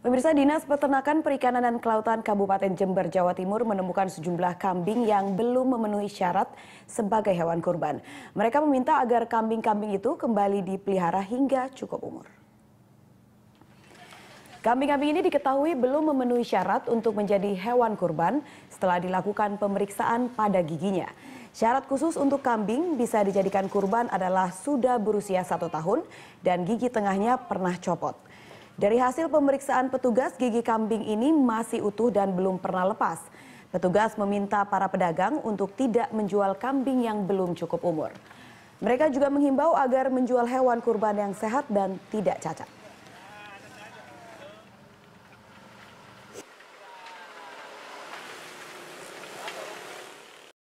Pemirsa Dinas Peternakan Perikanan dan Kelautan Kabupaten Jember, Jawa Timur menemukan sejumlah kambing yang belum memenuhi syarat sebagai hewan kurban. Mereka meminta agar kambing-kambing itu kembali dipelihara hingga cukup umur. Kambing-kambing ini diketahui belum memenuhi syarat untuk menjadi hewan kurban setelah dilakukan pemeriksaan pada giginya. Syarat khusus untuk kambing bisa dijadikan kurban adalah sudah berusia satu tahun dan gigi tengahnya pernah copot. Dari hasil pemeriksaan petugas, gigi kambing ini masih utuh dan belum pernah lepas. Petugas meminta para pedagang untuk tidak menjual kambing yang belum cukup umur. Mereka juga menghimbau agar menjual hewan kurban yang sehat dan tidak cacat.